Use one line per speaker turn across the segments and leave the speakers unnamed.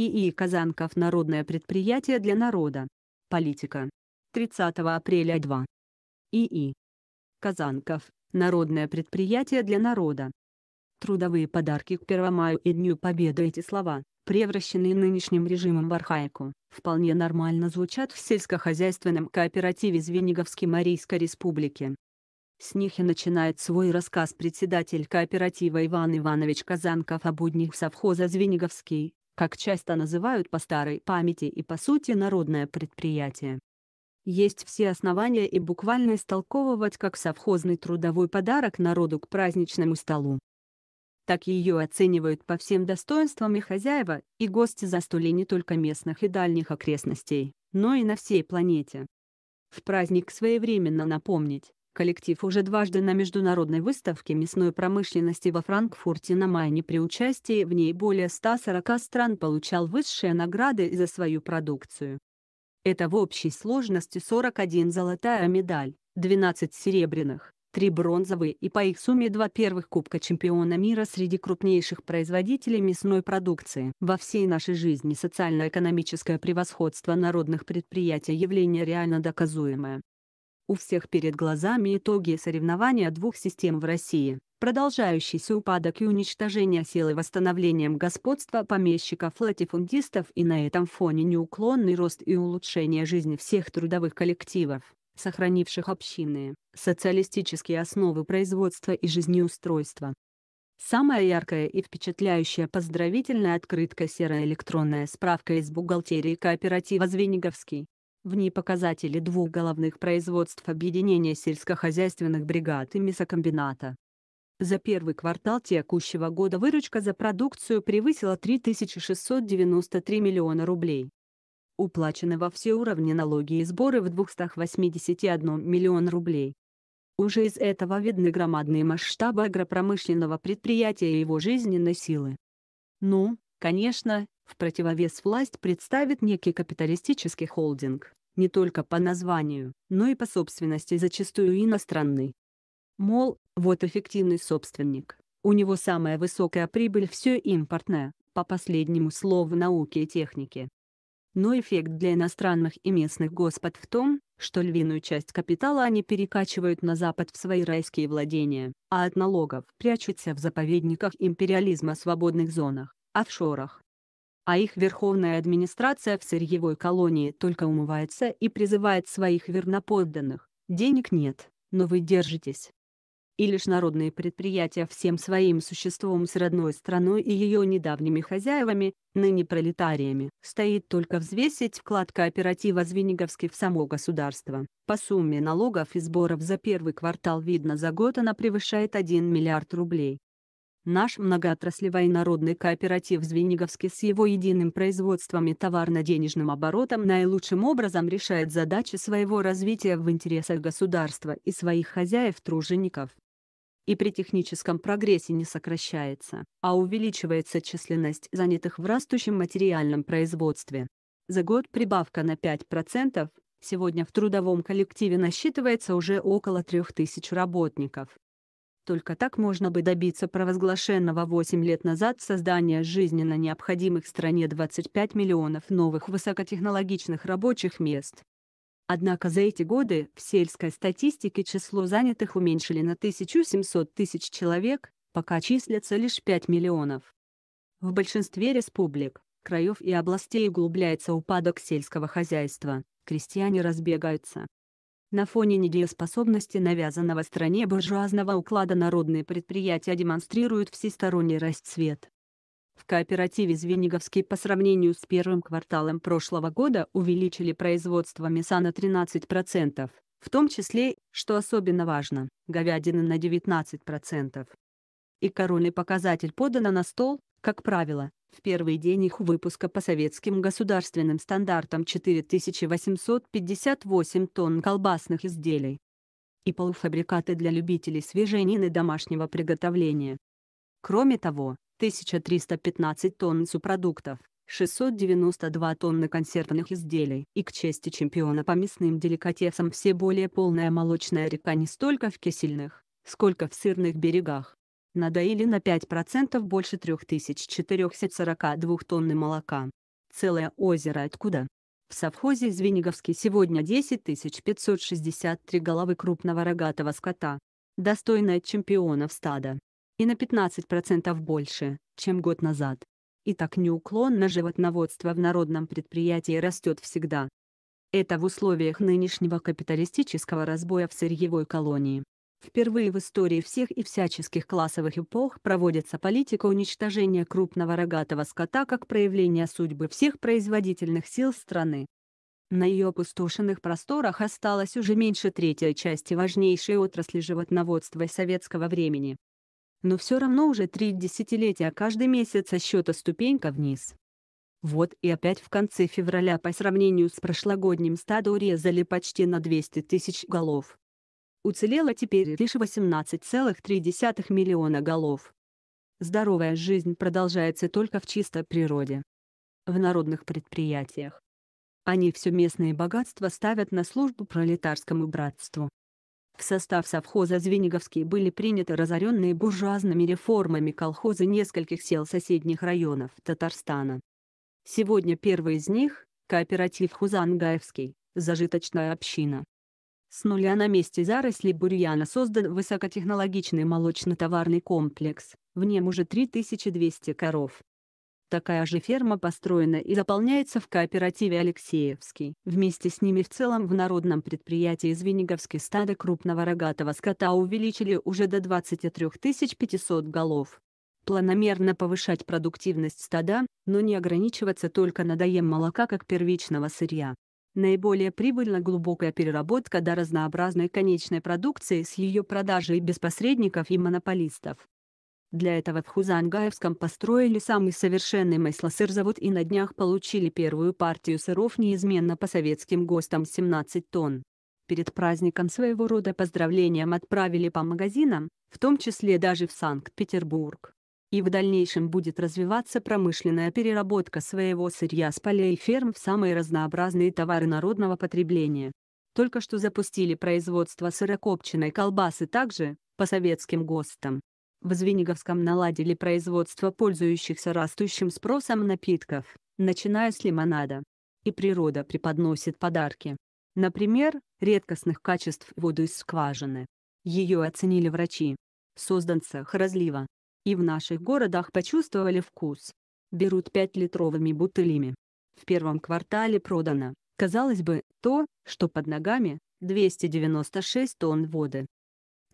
ИИ «Казанков. Народное предприятие для народа. Политика». 30 апреля 2. ИИ. «Казанков. Народное предприятие для народа». Трудовые подарки к 1 маю и Дню Победы эти слова, превращенные нынешним режимом в архаику, вполне нормально звучат в сельскохозяйственном кооперативе Звениговской Марийской Республики. С них и начинает свой рассказ председатель кооператива Иван Иванович Казанков о буднях совхоза «Звениговский», как часто называют по старой памяти и по сути народное предприятие. Есть все основания и буквально истолковывать как совхозный трудовой подарок народу к праздничному столу. Так ее оценивают по всем достоинствам и хозяева, и гости за застолий не только местных и дальних окрестностей, но и на всей планете. В праздник своевременно напомнить, коллектив уже дважды на международной выставке мясной промышленности во Франкфурте на Майне при участии в ней более 140 стран получал высшие награды за свою продукцию. Это в общей сложности 41 золотая медаль, 12 серебряных, 3 бронзовые и по их сумме 2 первых Кубка чемпиона мира среди крупнейших производителей мясной продукции. Во всей нашей жизни социально-экономическое превосходство народных предприятий явление реально доказуемое. У всех перед глазами итоги соревнования двух систем в России. Продолжающийся упадок и уничтожение силы восстановлением господства помещиков-латифундистов и на этом фоне неуклонный рост и улучшение жизни всех трудовых коллективов, сохранивших общины, социалистические основы производства и жизнеустройства. Самая яркая и впечатляющая поздравительная открытка серая электронная справка из бухгалтерии кооператива «Звениговский», в ней показатели двух головных производств объединения сельскохозяйственных бригад и мясокомбината. За первый квартал текущего года выручка за продукцию превысила 3693 миллиона рублей. Уплачены во все уровни налоги и сборы в 281 миллион рублей. Уже из этого видны громадные масштабы агропромышленного предприятия и его жизненной силы. Ну, конечно, в противовес власть представит некий капиталистический холдинг не только по названию, но и по собственности зачастую иностранный. Мол, вот эффективный собственник, у него самая высокая прибыль все импортное, по последнему слову науки и техники. Но эффект для иностранных и местных господ в том, что львиную часть капитала они перекачивают на Запад в свои райские владения, а от налогов прячутся в заповедниках империализма свободных зонах, офшорах, а их верховная администрация в сырьевой колонии только умывается и призывает своих верноподданных «денег нет, но вы держитесь». И лишь народные предприятия всем своим существом с родной страной и ее недавними хозяевами, ныне пролетариями, стоит только взвесить вклад кооператива Звениговский в само государство. По сумме налогов и сборов за первый квартал видно за год она превышает 1 миллиард рублей. Наш многоотраслевой народный кооператив Звениговский с его единым производством и товарно-денежным оборотом наилучшим образом решает задачи своего развития в интересах государства и своих хозяев-тружеников. И при техническом прогрессе не сокращается, а увеличивается численность занятых в растущем материальном производстве. За год прибавка на 5%, сегодня в трудовом коллективе насчитывается уже около 3000 работников. Только так можно бы добиться провозглашенного 8 лет назад создания жизненно необходимых стране 25 миллионов новых высокотехнологичных рабочих мест. Однако за эти годы в сельской статистике число занятых уменьшили на 1700 тысяч человек, пока числятся лишь 5 миллионов. В большинстве республик, краев и областей углубляется упадок сельского хозяйства, крестьяне разбегаются, на фоне недееспособности навязанного стране буржуазного уклада народные предприятия демонстрируют всесторонний расцвет. В кооперативе «Звениговский» по сравнению с первым кварталом прошлого года увеличили производство мяса на 13%, в том числе, что особенно важно, говядины на 19%. И коронный показатель подано на стол, как правило, в первый день их выпуска по советским государственным стандартам 4858 тонн колбасных изделий и полуфабрикаты для любителей свеженины домашнего приготовления. Кроме того, 1315 тонн супродуктов, 692 тонны консервных изделий. И к чести чемпиона по мясным деликатесам все более полная молочная река не столько в кисельных, сколько в сырных берегах надоили на 5% больше 3442 тонны молока. Целое озеро откуда? В совхозе Звениговский сегодня 10 563 головы крупного рогатого скота, Достойная чемпионов стада. И на 15% больше, чем год назад. И так неуклонно животноводство в народном предприятии растет всегда. Это в условиях нынешнего капиталистического разбоя в сырьевой колонии. Впервые в истории всех и всяческих классовых эпох проводится политика уничтожения крупного рогатого скота как проявление судьбы всех производительных сил страны. На ее опустошенных просторах осталось уже меньше третьей части важнейшей отрасли животноводства советского времени. Но все равно уже три десятилетия каждый месяц со счета ступенька вниз. Вот и опять в конце февраля по сравнению с прошлогодним стадо урезали почти на 200 тысяч голов уцелело теперь лишь 18,3 миллиона голов. Здоровая жизнь продолжается только в чистой природе. В народных предприятиях. Они все местные богатства ставят на службу пролетарскому братству. В состав совхоза Звениговский были приняты разоренные буржуазными реформами колхозы нескольких сел соседних районов Татарстана. Сегодня первый из них – кооператив Хузангаевский, зажиточная община. С нуля на месте зарослей бурьяна создан высокотехнологичный молочно-товарный комплекс, в нем уже 3200 коров. Такая же ферма построена и заполняется в кооперативе «Алексеевский». Вместе с ними в целом в народном предприятии Звениговский стадо крупного рогатого скота увеличили уже до 23 500 голов. Планомерно повышать продуктивность стада, но не ограничиваться только надоем молока как первичного сырья. Наиболее прибыльна глубокая переработка до разнообразной конечной продукции с ее продажей без посредников и монополистов. Для этого в Хузангаевском построили самый совершенный маслосырзавод и на днях получили первую партию сыров неизменно по советским ГОСТам 17 тонн. Перед праздником своего рода поздравлениям отправили по магазинам, в том числе даже в Санкт-Петербург и в дальнейшем будет развиваться промышленная переработка своего сырья с полей ферм в самые разнообразные товары народного потребления. Только что запустили производство сырокопченой колбасы также, по советским ГОСТам. В Звениговском наладили производство пользующихся растущим спросом напитков, начиная с лимонада. И природа преподносит подарки. Например, редкостных качеств воду из скважины. Ее оценили врачи. Создан сахар разлива и в наших городах почувствовали вкус. Берут 5-литровыми бутылями. В первом квартале продано, казалось бы, то, что под ногами, 296 тонн воды.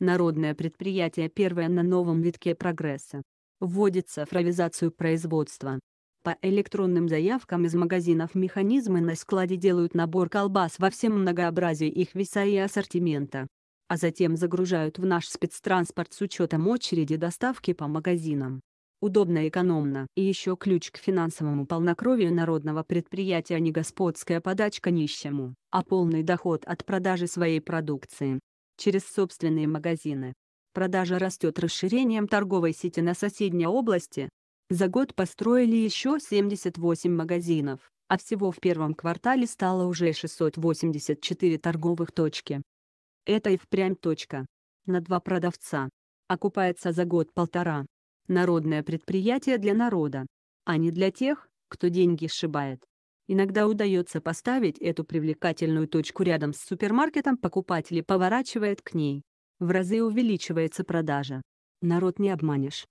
Народное предприятие первое на новом витке прогресса. Вводится цифровизацию производства. По электронным заявкам из магазинов механизмы на складе делают набор колбас во всем многообразии их веса и ассортимента а затем загружают в наш спецтранспорт с учетом очереди доставки по магазинам. Удобно и экономно. И еще ключ к финансовому полнокровию народного предприятия а не господская подачка нищему, а полный доход от продажи своей продукции. Через собственные магазины. Продажа растет расширением торговой сети на соседней области. За год построили еще 78 магазинов, а всего в первом квартале стало уже 684 торговых точки. Это и впрямь точка. На два продавца. Окупается за год-полтора. Народное предприятие для народа. А не для тех, кто деньги сшибает. Иногда удается поставить эту привлекательную точку рядом с супермаркетом покупатели поворачивает к ней. В разы увеличивается продажа. Народ не обманешь.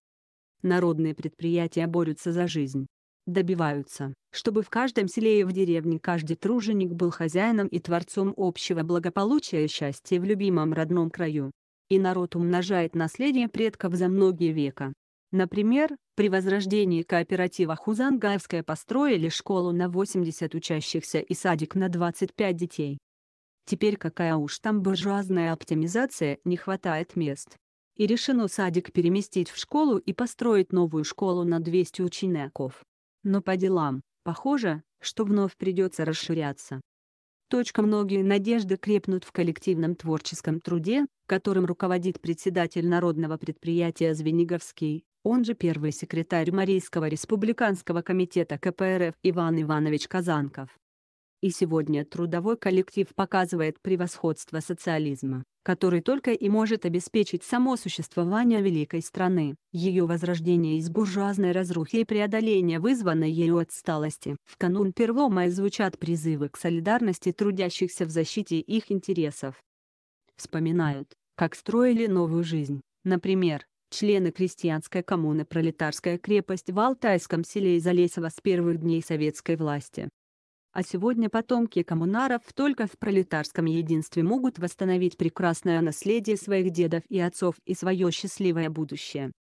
Народные предприятия борются за жизнь добиваются, чтобы в каждом селе и в деревне каждый труженик был хозяином и творцом общего благополучия и счастья в любимом родном краю. И народ умножает наследие предков за многие века. Например, при возрождении кооператива Хузангаевская построили школу на 80 учащихся и садик на 25 детей. Теперь какая уж там буржуазная оптимизация, не хватает мест. И решено садик переместить в школу и построить новую школу на 200 учеников но по делам, похоже, что вновь придется расширяться. Точка многие надежды крепнут в коллективном творческом труде, которым руководит председатель народного предприятия Звениговский, он же первый секретарь Марийского республиканского комитета КПРФ Иван Иванович Казанков. И сегодня трудовой коллектив показывает превосходство социализма который только и может обеспечить само существование великой страны, ее возрождение из буржуазной разрухи и преодоление вызванной ею отсталости. В канун 1 мая звучат призывы к солидарности трудящихся в защите их интересов. Вспоминают, как строили новую жизнь, например, члены крестьянской коммуны «Пролетарская крепость» в Алтайском селе Изолесово с первых дней советской власти. А сегодня потомки коммунаров только в пролетарском единстве могут восстановить прекрасное наследие своих дедов и отцов и свое счастливое будущее.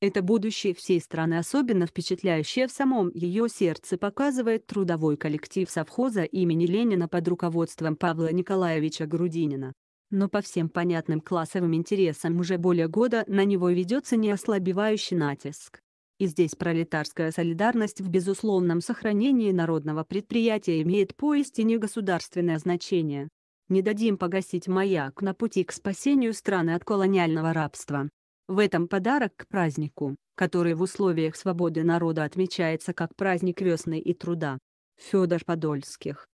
Это будущее всей страны особенно впечатляющее в самом ее сердце показывает трудовой коллектив совхоза имени Ленина под руководством Павла Николаевича Грудинина. Но по всем понятным классовым интересам уже более года на него ведется неослабевающий натиск. И здесь пролетарская солидарность в безусловном сохранении народного предприятия имеет поистине государственное значение. Не дадим погасить маяк на пути к спасению страны от колониального рабства. В этом подарок к празднику, который в условиях свободы народа отмечается как праздник весны и труда. Федор Подольских